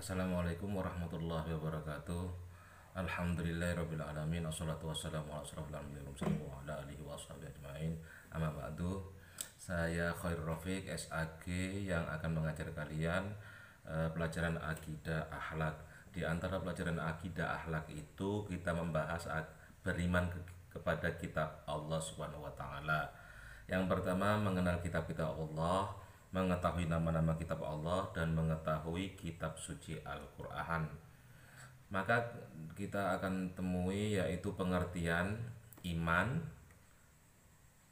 Assalamualaikum warahmatullahi wabarakatuh Alhamdulillahirrabbilalamin Assalatu wassalamu ala wa ala alihi wa ajma'in Amma ba'du Saya Khair Rafiq SAG yang akan mengajar kalian uh, Pelajaran Akidah akhlak. Di antara pelajaran Akidah akhlak itu Kita membahas beriman ke kepada kitab Allah Subhanahu wa taala. Yang pertama mengenal kitab-kitab Allah, mengetahui nama-nama kitab Allah dan mengetahui kitab suci Al-Qur'an. Maka kita akan temui yaitu pengertian iman,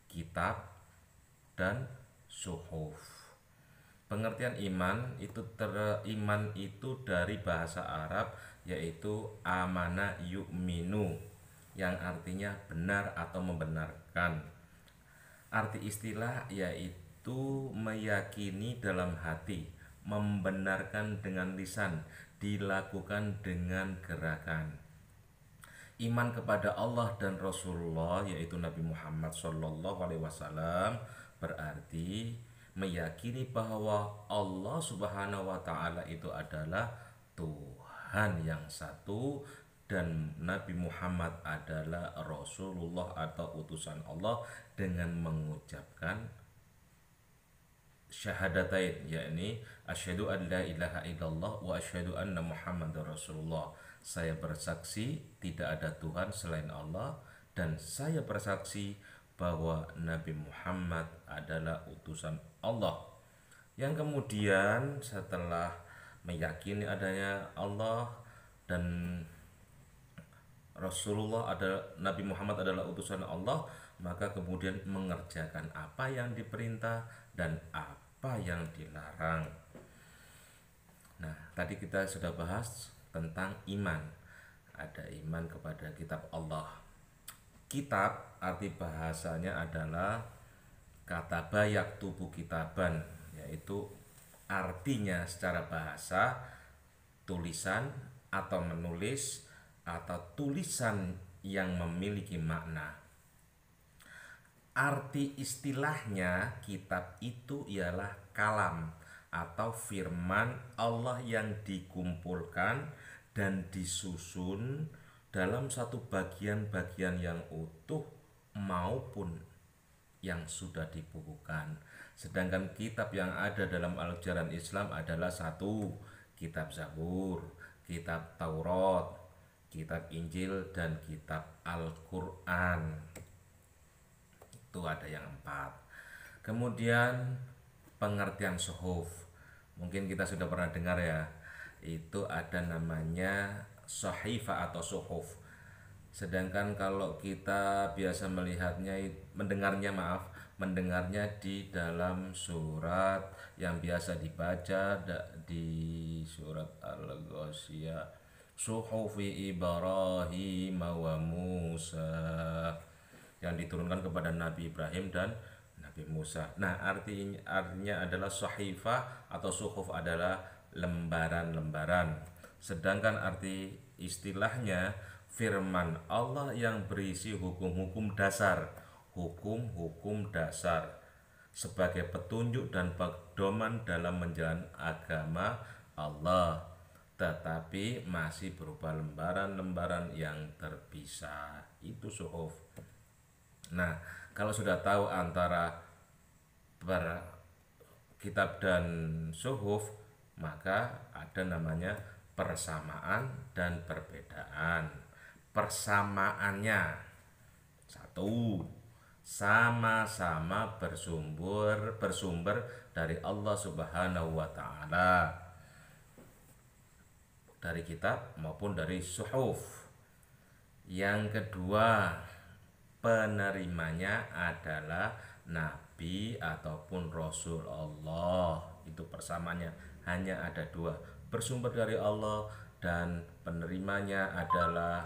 kitab dan suhuf. Pengertian iman itu ter, iman itu dari bahasa Arab yaitu amana yu'minu yang artinya benar atau membenarkan. Arti istilah yaitu itu meyakini dalam hati, membenarkan dengan lisan, dilakukan dengan gerakan. Iman kepada Allah dan Rasulullah yaitu Nabi Muhammad Shallallahu Alaihi Wasallam berarti meyakini bahwa Allah Subhanahu Wa Taala itu adalah Tuhan yang satu dan Nabi Muhammad adalah Rasulullah atau utusan Allah dengan mengucapkan syahadatain yakni asyhadu an la ilaha illallah wa asyhadu anna muhammadar rasulullah saya bersaksi tidak ada Tuhan selain Allah dan saya bersaksi bahwa Nabi Muhammad adalah utusan Allah yang kemudian setelah meyakini adanya Allah dan Rasulullah adalah Nabi Muhammad adalah utusan Allah maka kemudian mengerjakan apa yang diperintah dan apa yang dilarang. Nah, tadi kita sudah bahas tentang iman. Ada iman kepada kitab Allah. Kitab arti bahasanya adalah kata bayak tubuh kitaban, yaitu artinya secara bahasa tulisan atau menulis atau tulisan yang memiliki makna Arti istilahnya kitab itu ialah kalam atau firman Allah yang dikumpulkan dan disusun dalam satu bagian-bagian yang utuh maupun yang sudah dibukukan. Sedangkan kitab yang ada dalam ajaran Islam adalah satu, kitab Zabur, kitab Taurat, kitab Injil dan kitab Al-Qur'an itu ada yang empat kemudian pengertian suhuf mungkin kita sudah pernah dengar ya itu ada namanya sahifah atau suhuf sedangkan kalau kita biasa melihatnya mendengarnya maaf mendengarnya di dalam surat yang biasa dibaca di surat Al-Ghasyiyah Suhufi Ibrahim wa Musa yang diturunkan kepada Nabi Ibrahim dan Nabi Musa. Nah, artinya artinya adalah sahifah atau suhuf adalah lembaran-lembaran. Sedangkan arti istilahnya firman Allah yang berisi hukum-hukum dasar, hukum-hukum dasar sebagai petunjuk dan pedoman dalam menjalankan agama Allah tetapi masih berupa lembaran-lembaran yang terpisah itu suhuf Nah, kalau sudah tahu antara per kitab dan suhuf, maka ada namanya persamaan dan perbedaan. Persamaannya satu, sama-sama bersumber bersumber dari Allah Subhanahu wa taala. Dari kitab maupun dari suhuf. Yang kedua, penerimanya adalah nabi ataupun rasul Allah. Itu persamaannya hanya ada dua, bersumber dari Allah dan penerimanya adalah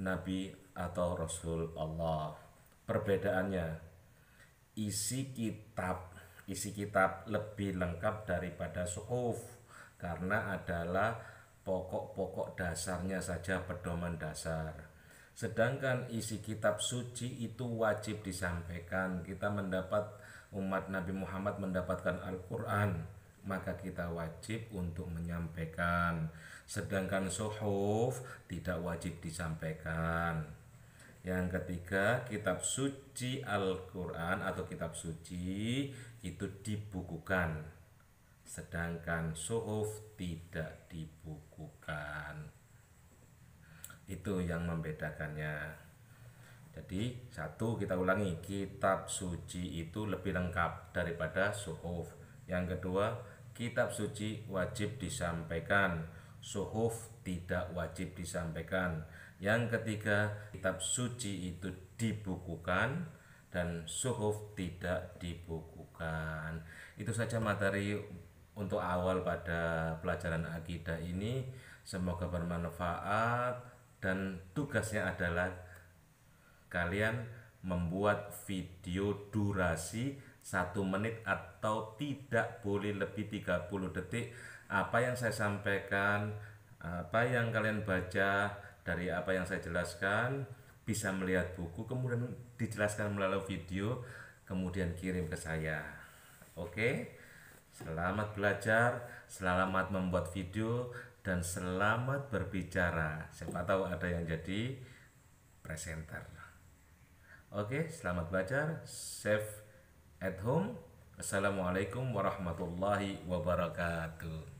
nabi atau rasul Allah. Perbedaannya isi kitab isi kitab lebih lengkap daripada suhuf karena adalah pokok-pokok dasarnya saja pedoman dasar. Sedangkan isi kitab suci itu wajib disampaikan. Kita mendapat umat Nabi Muhammad mendapatkan Al-Qur'an, maka kita wajib untuk menyampaikan. Sedangkan suhuf tidak wajib disampaikan. Yang ketiga, kitab suci Al-Qur'an atau kitab suci itu dibukukan sedangkan suhuf tidak dibukukan itu yang membedakannya jadi satu kita ulangi kitab suci itu lebih lengkap daripada suhuf yang kedua kitab suci wajib disampaikan suhuf tidak wajib disampaikan yang ketiga kitab suci itu dibukukan dan suhuf tidak dibukukan itu saja materi untuk awal pada pelajaran akidah ini semoga bermanfaat dan tugasnya adalah kalian membuat video durasi satu menit atau tidak boleh lebih 30 detik apa yang saya sampaikan apa yang kalian baca dari apa yang saya jelaskan bisa melihat buku kemudian dijelaskan melalui video kemudian kirim ke saya oke okay? Selamat belajar, selamat membuat video, dan selamat berbicara. Siapa tahu ada yang jadi presenter. Oke, selamat belajar, safe at home. Assalamualaikum warahmatullahi wabarakatuh.